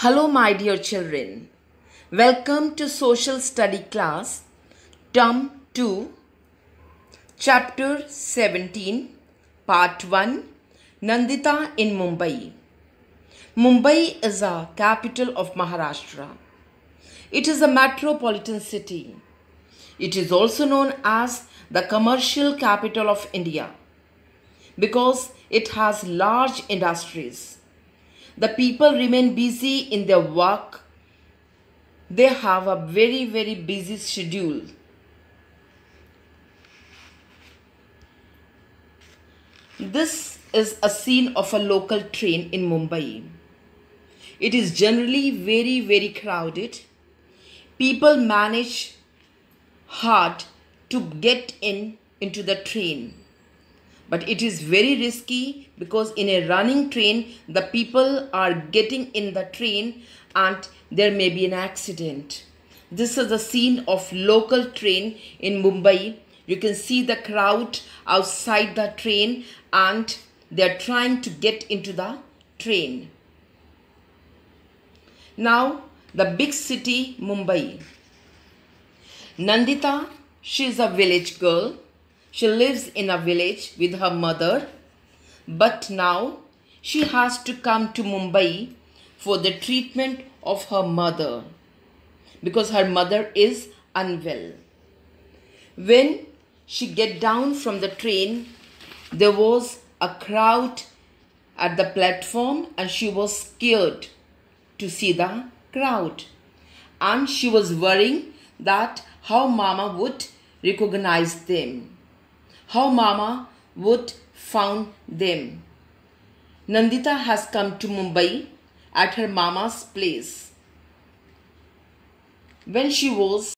Hello, my dear children. Welcome to Social Study class, Term 2, Chapter 17, Part 1 Nandita in Mumbai. Mumbai is a capital of Maharashtra. It is a metropolitan city. It is also known as the commercial capital of India because it has large industries the people remain busy in their work. They have a very, very busy schedule. This is a scene of a local train in Mumbai. It is generally very, very crowded. People manage hard to get in into the train but it is very risky because in a running train the people are getting in the train and there may be an accident this is the scene of local train in mumbai you can see the crowd outside the train and they're trying to get into the train now the big city mumbai nandita she is a village girl she lives in a village with her mother, but now she has to come to Mumbai for the treatment of her mother because her mother is unwell. When she get down from the train, there was a crowd at the platform and she was scared to see the crowd. And she was worrying that how mama would recognize them how Mama would found them. Nandita has come to Mumbai at her mama's place. When she was